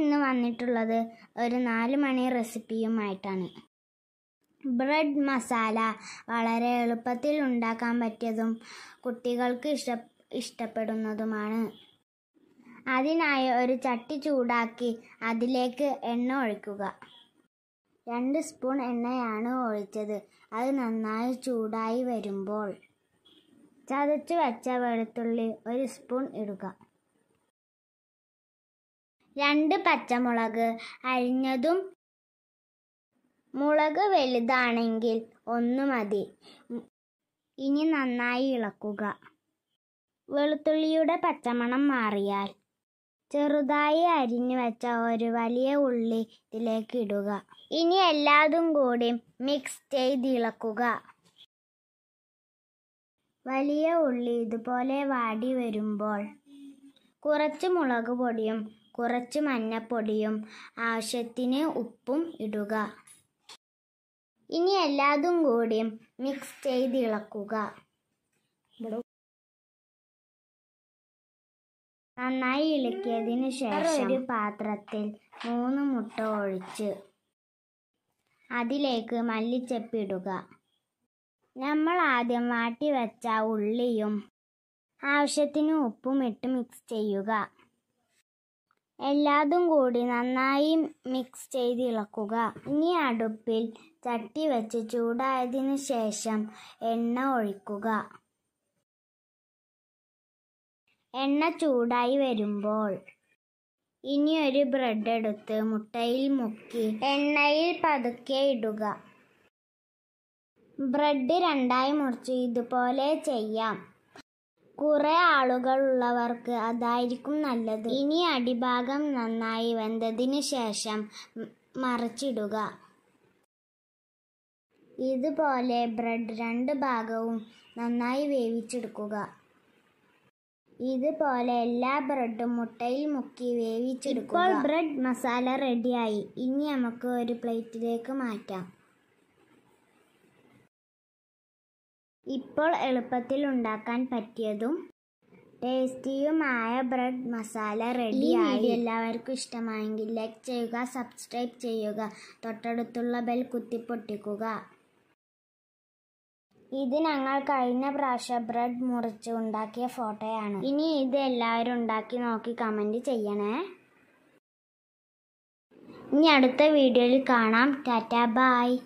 ഇന്ന് വന്നിട്ടുള്ളത് ഒരു നാല് മണി റെസിപ്പിയുമായിട്ടാണ് ബ്രെഡ് മസാല വളരെ എളുപ്പത്തിൽ ഉണ്ടാക്കാൻ പറ്റിയതും കുട്ടികൾക്ക് ഇഷ്ട ഇഷ്ടപ്പെടുന്നതുമാണ് അതിനായി ഒരു ചട്ടി ചൂടാക്കി അതിലേക്ക് എണ്ണ ഒഴിക്കുക രണ്ട് സ്പൂൺ എണ്ണയാണ് ഒഴിച്ചത് അത് നന്നായി ചൂടായി വരുമ്പോൾ ചതച്ചു വെച്ച വെളുത്തുള്ളി ഒരു സ്പൂൺ ഇടുക രണ്ട് പച്ചമുളക് അരിഞ്ഞതും മുളക് വലുതാണെങ്കിൽ ഒന്ന് മതി ഇനി നന്നായി ഇളക്കുക വെളുത്തുള്ളിയുടെ പച്ചമണം മാറിയാൽ ചെറുതായി അരിഞ്ഞു വെച്ച ഒരു വലിയ ഉള്ളി ഇതിലേക്ക് ഇടുക ഇനി എല്ലാതും കൂടി മിക്സ് ചെയ്ത് ഇളക്കുക വലിയ ഉള്ളി ഇതുപോലെ വാടി വരുമ്പോൾ കുറച്ച് മുളക് പൊടിയും കുറച്ച് മഞ്ഞപ്പൊടിയും ആവശ്യത്തിന് ഉപ്പും ഇടുക ഇനി എല്ലാതും കൂടി മിക്സ് ചെയ്ത് ഇളക്കുക നന്നായി ഇളക്കിയതിനു ശേഷം ഒരു പാത്രത്തിൽ മൂന്ന് മുട്ട ഒഴിച്ച് അതിലേക്ക് മല്ലിച്ചപ്പിടുക നമ്മൾ ആദ്യം വാട്ടി വെച്ച ഉള്ളിയും ആവശ്യത്തിന് ഉപ്പും ഇട്ട് മിക്സ് ചെയ്യുക എല്ലാതും കൂടി നന്നായി മിക്സ് ചെയ്ത് ഇളക്കുക ഇനി അടുപ്പിൽ ചട്ടി വെച്ച് ചൂടായതിനു ശേഷം എണ്ണ ഒഴിക്കുക എണ്ണ ചൂടായി വരുമ്പോൾ ഇനി ഒരു ബ്രെഡ് എടുത്ത് മുട്ടയിൽ മുക്കി എണ്ണയിൽ പതുക്കെ ഇടുക ബ്രെഡ് രണ്ടായി മുറിച്ച് ഇതുപോലെ ചെയ്യാം കുറെ ആളുകളുള്ളവർക്ക് അതായിരിക്കും നല്ലത് ഇനി അടിഭാഗം നന്നായി വെന്തതിന് ശേഷം മറിച്ചിടുക ഇതുപോലെ ബ്രെഡ് രണ്ട് ഭാഗവും നന്നായി വേവിച്ചെടുക്കുക ഇതുപോലെ എല്ലാ ബ്രെഡും മുട്ടയിൽ മുക്കി വേവിച്ചെടുക്കുക ഇപ്പോൾ ബ്രെഡ് മസാല റെഡിയായി ഇനി നമുക്ക് ഒരു പ്ലേറ്റിലേക്ക് മാറ്റാം ഇപ്പോൾ എളുപ്പത്തിൽ ഉണ്ടാക്കാൻ പറ്റിയതും ടേസ്റ്റിയുമായ ബ്രെഡ് മസാല റെഡിയായി എല്ലാവർക്കും ഇഷ്ടമായെങ്കിൽ ലൈക്ക് ചെയ്യുക സബ്സ്ക്രൈബ് ചെയ്യുക തൊട്ടടുത്തുള്ള ബെൽ കുത്തിപ്പൊട്ടിക്കുക ഇത് ഞങ്ങൾ കഴിഞ്ഞ പ്രാവശ്യം ബ്രെഡ് മുറിച്ച് ഉണ്ടാക്കിയ ഫോട്ടോയാണ് ഇനി ഇത് എല്ലാവരും ഉണ്ടാക്കി നോക്കി കമൻറ്റ് ചെയ്യണേ ഇനി അടുത്ത വീഡിയോയിൽ കാണാം ടാറ്റ ബായ്